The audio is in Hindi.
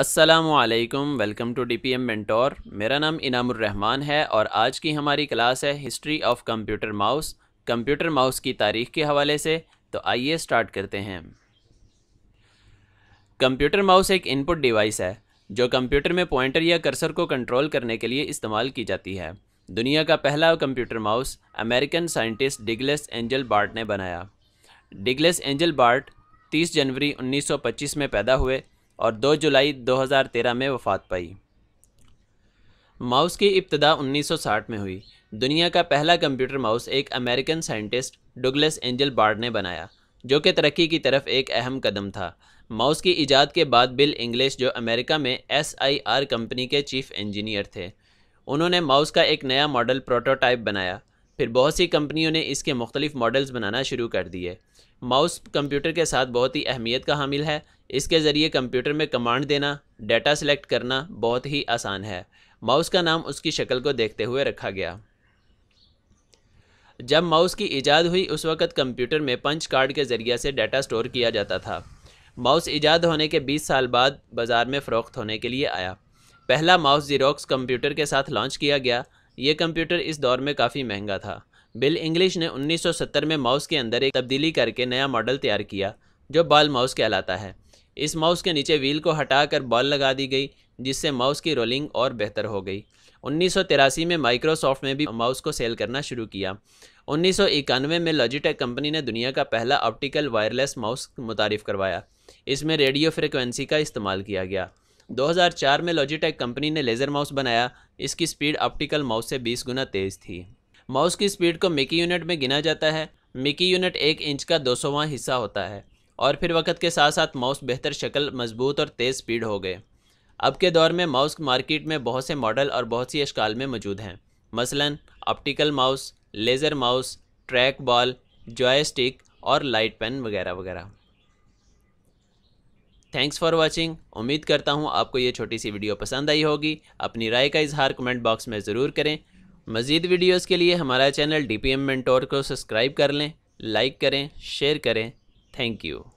असलकम welcome to D P M mentor मेरा नाम रहमान है और आज की हमारी क्लास है history of computer mouse computer mouse की तारीख के हवाले से तो आइए स्टार्ट करते हैं कंप्यूटर माउस एक इनपुट डिवाइस है जो कंप्यूटर में पॉइंटर या कर्सर को कंट्रोल करने के लिए इस्तेमाल की जाती है दुनिया का पहला computer mouse American scientist Douglas Engelbart ने बनाया डिगलेस एंजल बार्ट 30 जनवरी 1925 में पैदा हुए और 2 जुलाई 2013 में वफात पाई माउस की इब्तदा 1960 में हुई दुनिया का पहला कंप्यूटर माउस एक American scientist Douglas Engelbart ने बनाया जो कि तरक्की की तरफ एक अहम कदम था माउस की ईजाद के बाद बिल इंग्लिश जो अमेरिका में एस आई आर कंपनी के चीफ इंजीनियर थे उन्होंने माउस का एक नया मॉडल प्रोटोटाइप बनाया फिर बहुत सी कंपनियों ने इसके मुख्तलिफ मॉडल्स बनाना शुरू कर दिए माउस कंप्यूटर के साथ बहुत ही अहमियत का हामिल है इसके ज़रिए कंप्यूटर में कमांड देना डाटा सेलेक्ट करना बहुत ही आसान है माउस का नाम उसकी शक्ल को देखते हुए रखा गया जब माउस की ईजाद हुई उस वक़्त कंप्यूटर में पंच कार्ड के ज़रिए से डाटा स्टोर किया जाता था माउस ईजाद होने के 20 साल बाद बाज़ार में फ़रोख्त होने के लिए आया पहला माउस जीरोक्स कंप्यूटर के साथ लॉन्च किया गया ये कंप्यूटर इस दौर में काफ़ी महंगा था बिल इंग्लिश ने 1970 में माउस के अंदर एक तब्दीली करके नया मॉडल तैयार किया जो बाल माउस कहलाता है इस माउस के नीचे व्हील को हटाकर बॉल लगा दी गई जिससे माउस की रोलिंग और बेहतर हो गई उन्नीस में माइक्रोसॉफ्ट ने भी माउस को सेल करना शुरू किया उन्नीस में लॉजिटेक कंपनी ने दुनिया का पहला ऑप्टिकल वायरलेस माउस मुतारफ़ करवाया इसमें रेडियो फ्रिक्वेंसी का इस्तेमाल किया गया 2004 में लॉजिटेक कंपनी ने लेज़र माउस बनाया इसकी स्पीड ऑप्टिकल माउस से 20 गुना तेज़ थी माउस की स्पीड को मिकी यूनिट में गिना जाता है मिकी यूनिट एक इंच का दो हिस्सा होता है और फिर वक्त के साथ साथ माउस बेहतर शक्ल मजबूत और तेज़ स्पीड हो गए अब के दौर में माउस मार्केट में बहुत से मॉडल और बहुत सी अशकाल में मौजूद हैं मसलन optical mouse laser mouse track ball joystick और लाइट पेन वगैरह वगैरह थैंक्स फॉर वॉचिंग उम्मीद करता हूँ आपको ये छोटी सी वीडियो पसंद आई होगी अपनी राय का इजहार कमेंट बॉक्स में ज़रूर करें मज़ीद वीडियोज़ के लिए हमारा channel D P M mentor को सब्सक्राइब कर लें लाइक करें शेयर करें Thank you.